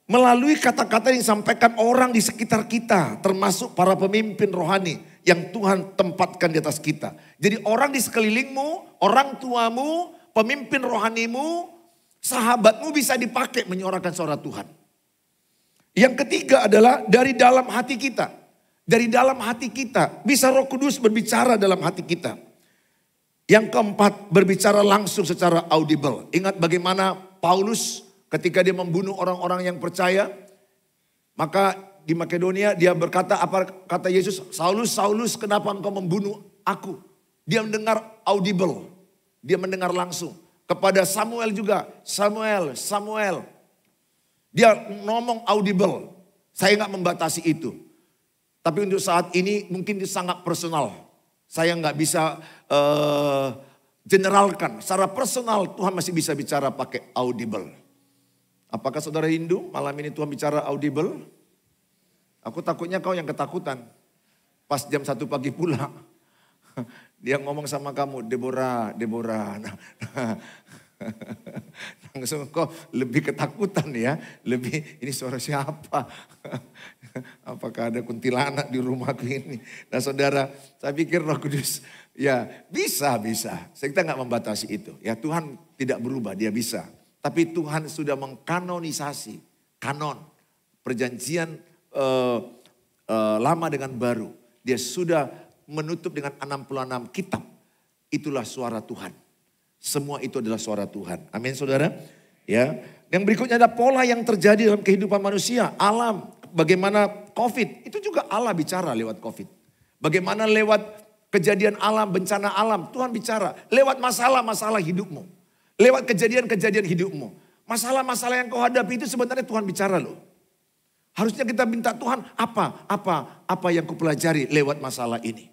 A: melalui kata-kata yang disampaikan orang di sekitar kita, termasuk para pemimpin rohani yang Tuhan tempatkan di atas kita. Jadi orang di sekelilingmu, orang tuamu, pemimpin rohanimu, sahabatmu bisa dipakai menyuarakan suara Tuhan. Yang ketiga adalah dari dalam hati kita. Dari dalam hati kita. Bisa roh kudus berbicara dalam hati kita. Yang keempat, berbicara langsung secara audible. Ingat bagaimana Paulus ketika dia membunuh orang-orang yang percaya. Maka di Makedonia dia berkata apa kata Yesus, Saulus, Saulus kenapa engkau membunuh aku? Dia mendengar audible, dia mendengar langsung. Kepada Samuel juga, Samuel, Samuel, dia ngomong audible. Saya nggak membatasi itu. Tapi untuk saat ini mungkin dia sangat personal. Saya nggak bisa uh, generalkan. Secara personal Tuhan masih bisa bicara pakai audible. Apakah saudara Hindu malam ini Tuhan bicara audible? Aku takutnya kau yang ketakutan. Pas jam satu pagi pula. Dia ngomong sama kamu, Deborah, Deborah. Nah, nah langsung kok lebih ketakutan ya. Lebih ini suara siapa? Apakah ada kuntilanak di rumahku ini? Nah saudara, saya pikir roh kudus ya bisa, bisa. Kita nggak membatasi itu. Ya Tuhan tidak berubah, dia bisa. Tapi Tuhan sudah mengkanonisasi, kanon, perjanjian eh, eh, lama dengan baru. Dia sudah menutup dengan 66 kitab. Itulah suara Tuhan. Semua itu adalah suara Tuhan. Amin saudara. Ya. Yang berikutnya ada pola yang terjadi dalam kehidupan manusia. Alam, bagaimana COVID. Itu juga Allah bicara lewat COVID. Bagaimana lewat kejadian alam, bencana alam. Tuhan bicara lewat masalah-masalah hidupmu. Lewat kejadian-kejadian hidupmu. Masalah-masalah yang kau hadapi itu sebenarnya Tuhan bicara loh. Harusnya kita minta Tuhan apa, apa, apa yang kau pelajari lewat masalah ini.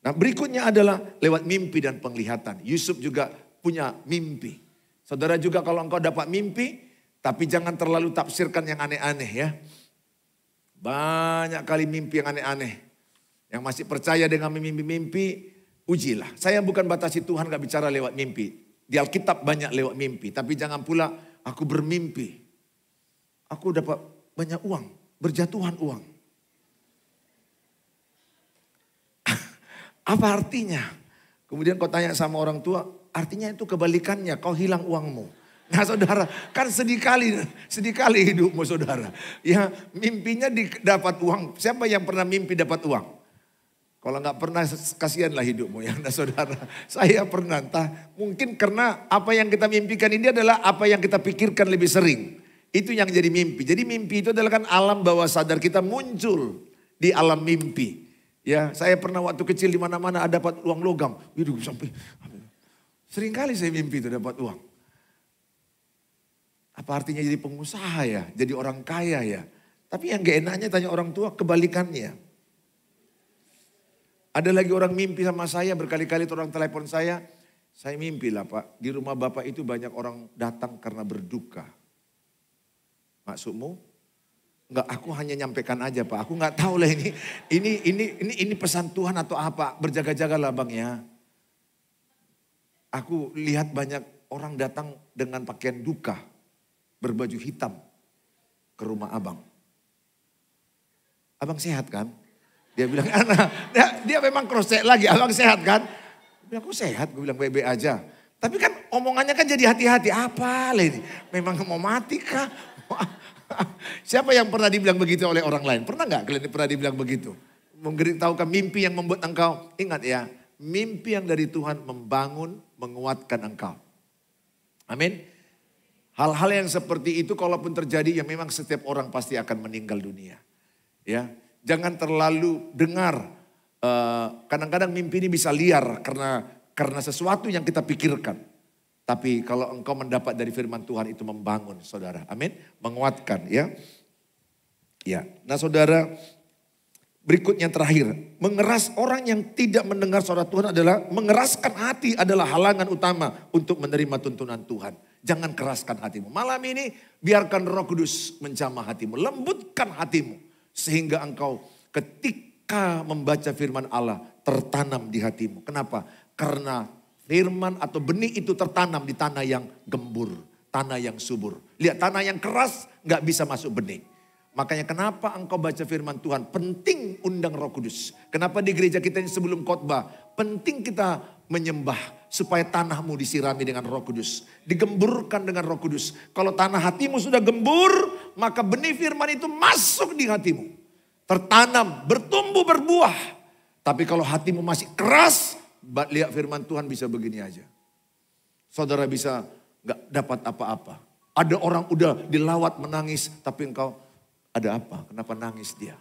A: Nah berikutnya adalah lewat mimpi dan penglihatan. Yusuf juga punya mimpi. Saudara juga kalau engkau dapat mimpi, tapi jangan terlalu tafsirkan yang aneh-aneh ya. Banyak kali mimpi yang aneh-aneh. Yang masih percaya dengan mimpi-mimpi, ujilah. Saya bukan batasi Tuhan gak bicara lewat mimpi. Di Alkitab banyak lewat mimpi. Tapi jangan pula aku bermimpi. Aku dapat banyak uang, berjatuhan uang. Apa artinya? Kemudian kau tanya sama orang tua, Artinya itu kebalikannya, kau hilang uangmu. Nah saudara, kan sedih kali, sedih kali hidupmu saudara. Ya mimpinya dapat uang, siapa yang pernah mimpi dapat uang? Kalau nggak pernah kasihanlah hidupmu ya nah, saudara. Saya pernah entah mungkin karena apa yang kita mimpikan ini adalah apa yang kita pikirkan lebih sering. Itu yang jadi mimpi. Jadi mimpi itu adalah kan alam bawah sadar kita muncul di alam mimpi. Ya, saya pernah waktu kecil di mana-mana ada dapat uang logam. Hidup sampai Sering kali saya mimpi itu dapat uang. Apa artinya jadi pengusaha ya, jadi orang kaya ya. Tapi yang gak enaknya tanya orang tua kebalikannya. Ada lagi orang mimpi sama saya berkali-kali orang telepon saya. Saya mimpi lah pak, di rumah bapak itu banyak orang datang karena berduka. Maksudmu? Enggak, aku hanya nyampaikan aja pak. Aku nggak tahu lah ini, ini, ini, ini, ini pesan Tuhan atau apa. berjaga jaga lah bang ya. Aku lihat banyak orang datang dengan pakaian duka, berbaju hitam ke rumah abang. Abang sehat kan? Dia bilang, anak, dia, dia memang cross check lagi, abang sehat kan? Dia bilang, aku sehat, gue bilang bebe aja. Tapi kan omongannya kan jadi hati-hati, apa ini? Memang mau mati kah? Siapa yang pernah dibilang begitu oleh orang lain? Pernah nggak kalian pernah dibilang begitu? Menggerik mimpi yang membuat engkau ingat ya, mimpi yang dari Tuhan membangun menguatkan engkau. Amin. Hal-hal yang seperti itu kalaupun terjadi ya memang setiap orang pasti akan meninggal dunia. Ya, jangan terlalu dengar eh, kadang-kadang uh, mimpi ini bisa liar karena karena sesuatu yang kita pikirkan. Tapi kalau engkau mendapat dari firman Tuhan itu membangun saudara. Amin. Menguatkan ya. Ya. Nah saudara berikutnya terakhir. Mengeras orang yang tidak mendengar suara Tuhan adalah mengeraskan hati adalah halangan utama untuk menerima tuntunan Tuhan. Jangan keraskan hatimu. Malam ini biarkan roh kudus menjamah hatimu. Lembutkan hatimu. Sehingga engkau ketika membaca firman Allah tertanam di hatimu. Kenapa? Karena firman atau benih itu tertanam di tanah yang gembur. Tanah yang subur. Lihat tanah yang keras nggak bisa masuk benih. Makanya kenapa engkau baca firman Tuhan? Penting undang roh kudus. Kenapa di gereja kita ini sebelum khotbah? Penting kita menyembah supaya tanahmu disirami dengan roh kudus. Digemburkan dengan roh kudus. Kalau tanah hatimu sudah gembur, maka benih firman itu masuk di hatimu. Tertanam, bertumbuh, berbuah. Tapi kalau hatimu masih keras, lihat firman Tuhan bisa begini aja. Saudara bisa gak dapat apa-apa. Ada orang udah dilawat menangis, tapi engkau ada apa? Kenapa nangis dia?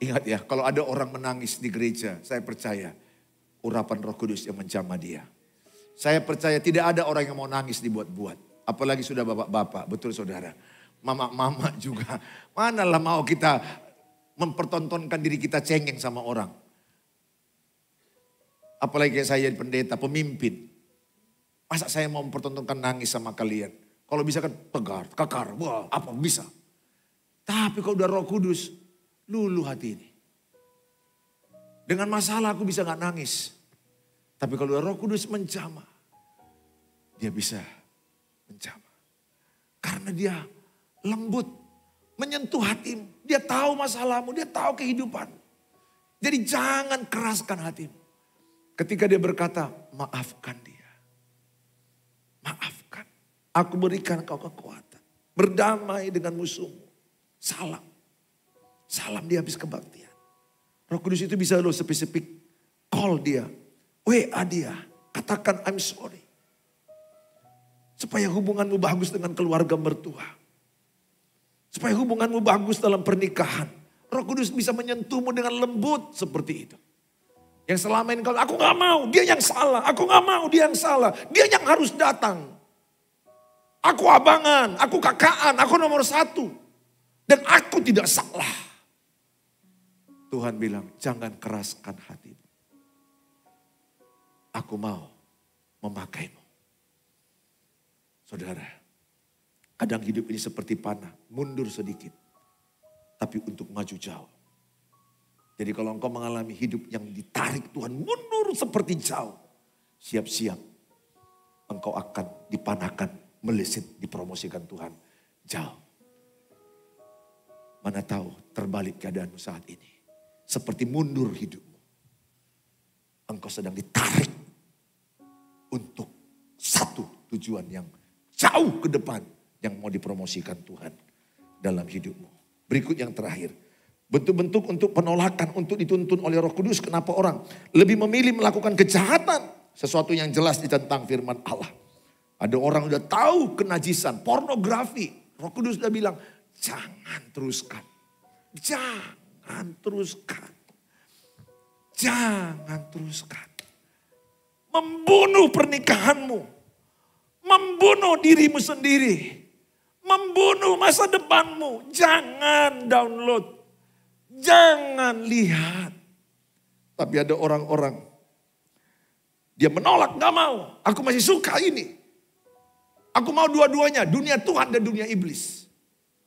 A: Ingat ya, kalau ada orang menangis di gereja, saya percaya urapan roh kudus yang menjama dia. Saya percaya tidak ada orang yang mau nangis dibuat-buat. Apalagi sudah bapak-bapak, betul saudara. Mama-mama juga. Manalah mau kita mempertontonkan diri kita cengeng sama orang. Apalagi saya pendeta, pemimpin. Masa saya mau mempertontonkan nangis sama kalian? Kalau bisa kan tegar, kekar, wah apa bisa. Tapi kalau udah roh kudus, luluh hati ini. Dengan masalah aku bisa gak nangis. Tapi kalau udah roh kudus menjama, dia bisa menjama. Karena dia lembut, menyentuh hatimu. Dia tahu masalahmu, dia tahu kehidupan. Jadi jangan keraskan hatimu. Ketika dia berkata, maafkan dia. Maaf. Aku berikan kau kekuatan. Berdamai dengan musuhmu. Salam. Salam dia habis kebaktian. Roh Kudus itu bisa lo sepi-sepi call dia. WA dia. Katakan I'm sorry. Supaya hubunganmu bagus dengan keluarga mertua. Supaya hubunganmu bagus dalam pernikahan. Roh Kudus bisa menyentuhmu dengan lembut seperti itu. Yang selama ini kalau aku gak mau, dia yang salah. Aku gak mau, dia yang salah. Dia yang harus datang. Aku abangan, aku kakaan, aku nomor satu. Dan aku tidak salah. Tuhan bilang, jangan keraskan hatimu. Aku mau memakaimu. Saudara, kadang hidup ini seperti panah, mundur sedikit. Tapi untuk maju jauh. Jadi kalau engkau mengalami hidup yang ditarik Tuhan mundur seperti jauh. Siap-siap engkau akan dipanahkan melisit dipromosikan Tuhan jauh. Mana tahu terbalik keadaanmu saat ini. Seperti mundur hidupmu. Engkau sedang ditarik untuk satu tujuan yang jauh ke depan yang mau dipromosikan Tuhan dalam hidupmu. Berikut yang terakhir. Bentuk-bentuk untuk penolakan, untuk dituntun oleh roh kudus. Kenapa orang lebih memilih melakukan kejahatan. Sesuatu yang jelas ditentang firman Allah ada orang udah tahu kenajisan, pornografi. Roh Kudus udah bilang, jangan teruskan. Jangan teruskan. Jangan teruskan. Membunuh pernikahanmu. Membunuh dirimu sendiri. Membunuh masa depanmu. Jangan download. Jangan lihat. Tapi ada orang-orang. Dia menolak, gak mau. Aku masih suka ini. Aku mau dua-duanya, dunia Tuhan dan dunia iblis.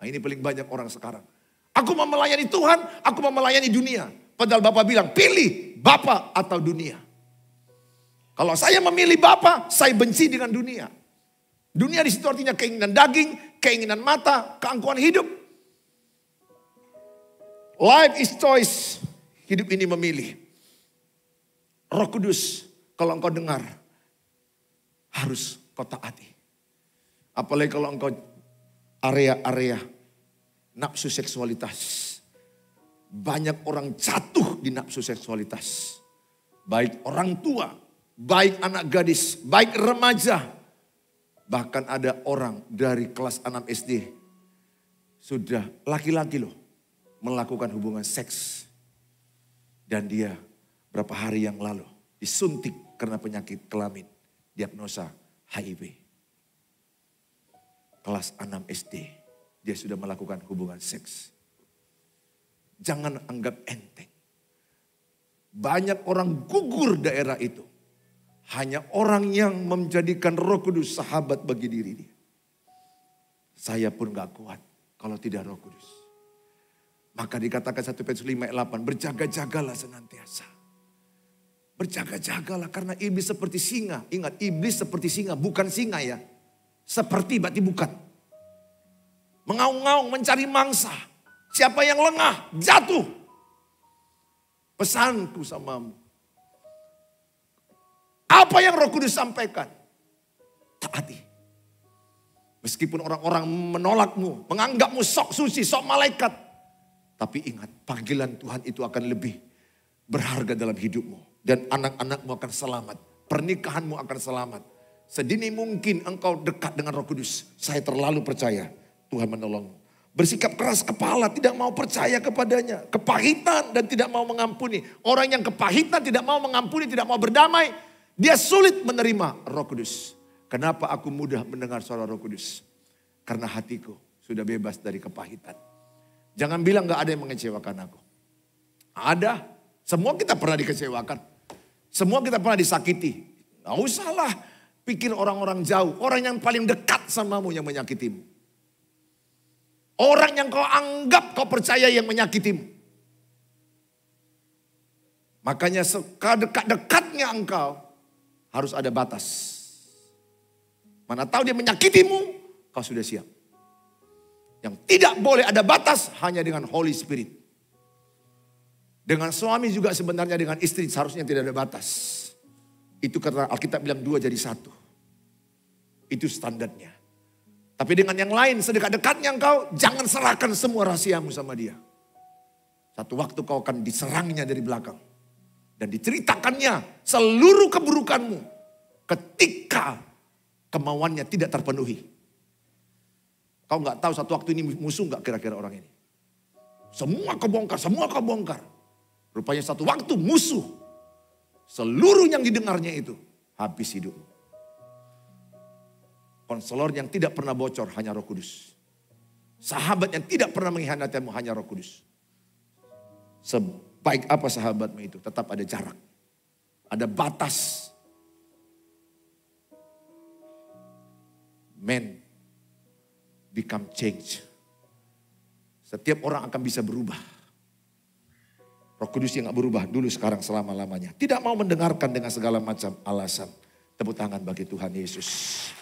A: Nah, ini paling banyak orang sekarang. Aku mau melayani Tuhan, aku mau melayani dunia. Padahal Bapak bilang, pilih Bapak atau dunia. Kalau saya memilih Bapak, saya benci dengan dunia. Dunia di situ artinya keinginan daging, keinginan mata, keangkuhan hidup. Life is choice. Hidup ini memilih. Roh Kudus, kalau engkau dengar, harus kau taati. Apalagi kalau engkau area-area nafsu seksualitas. Banyak orang jatuh di nafsu seksualitas. Baik orang tua, baik anak gadis, baik remaja. Bahkan ada orang dari kelas 6 SD. Sudah laki-laki loh melakukan hubungan seks. Dan dia berapa hari yang lalu disuntik karena penyakit kelamin. Diagnosa HIV kelas 6 SD, dia sudah melakukan hubungan seks. Jangan anggap enteng. Banyak orang gugur daerah itu. Hanya orang yang menjadikan roh kudus sahabat bagi diri dia. Saya pun gak kuat kalau tidak roh kudus. Maka dikatakan 1 Petrus 5 ayat 8, berjaga-jagalah senantiasa. Berjaga-jagalah karena iblis seperti singa. Ingat, iblis seperti singa, bukan singa ya. Seperti berarti bukan. Mengaung-ngaung mencari mangsa. Siapa yang lengah jatuh. Pesanku samamu. Apa yang roh kudus sampaikan? Taati. Meskipun orang-orang menolakmu, menganggapmu sok suci, sok malaikat. Tapi ingat, panggilan Tuhan itu akan lebih berharga dalam hidupmu. Dan anak-anakmu akan selamat. Pernikahanmu akan selamat. Sedini mungkin engkau dekat dengan roh kudus. Saya terlalu percaya. Tuhan menolong. Bersikap keras kepala, tidak mau percaya kepadanya. Kepahitan dan tidak mau mengampuni. Orang yang kepahitan tidak mau mengampuni, tidak mau berdamai. Dia sulit menerima roh kudus. Kenapa aku mudah mendengar suara roh kudus? Karena hatiku sudah bebas dari kepahitan. Jangan bilang gak ada yang mengecewakan aku. Ada, semua kita pernah dikecewakan. Semua kita pernah disakiti. Gak usahlah Pikir orang-orang jauh, orang yang paling dekat samamu yang menyakitimu. Orang yang kau anggap kau percaya yang menyakitimu. Makanya sedekat-dekatnya engkau harus ada batas. Mana tahu dia menyakitimu, kau sudah siap. Yang tidak boleh ada batas hanya dengan Holy Spirit. Dengan suami juga sebenarnya dengan istri seharusnya tidak ada batas. Itu karena Alkitab bilang dua jadi satu. Itu standarnya. Tapi dengan yang lain sedekat-dekatnya engkau jangan serahkan semua rahasiamu sama dia. Satu waktu kau akan diserangnya dari belakang. Dan diceritakannya seluruh keburukanmu. Ketika kemauannya tidak terpenuhi. Kau nggak tahu satu waktu ini musuh nggak kira-kira orang ini. Semua kau bongkar, semua kau bongkar. Rupanya satu waktu musuh. Seluruh yang didengarnya itu habis hidup. Konselor yang tidak pernah bocor hanya roh kudus. Sahabat yang tidak pernah mengkhianatimu hanya roh kudus. Sebaik apa sahabatmu itu tetap ada jarak. Ada batas. Men become change. Setiap orang akan bisa berubah. Roh Kudus yang gak berubah dulu sekarang selama-lamanya. Tidak mau mendengarkan dengan segala macam alasan. Tepuk tangan bagi Tuhan Yesus.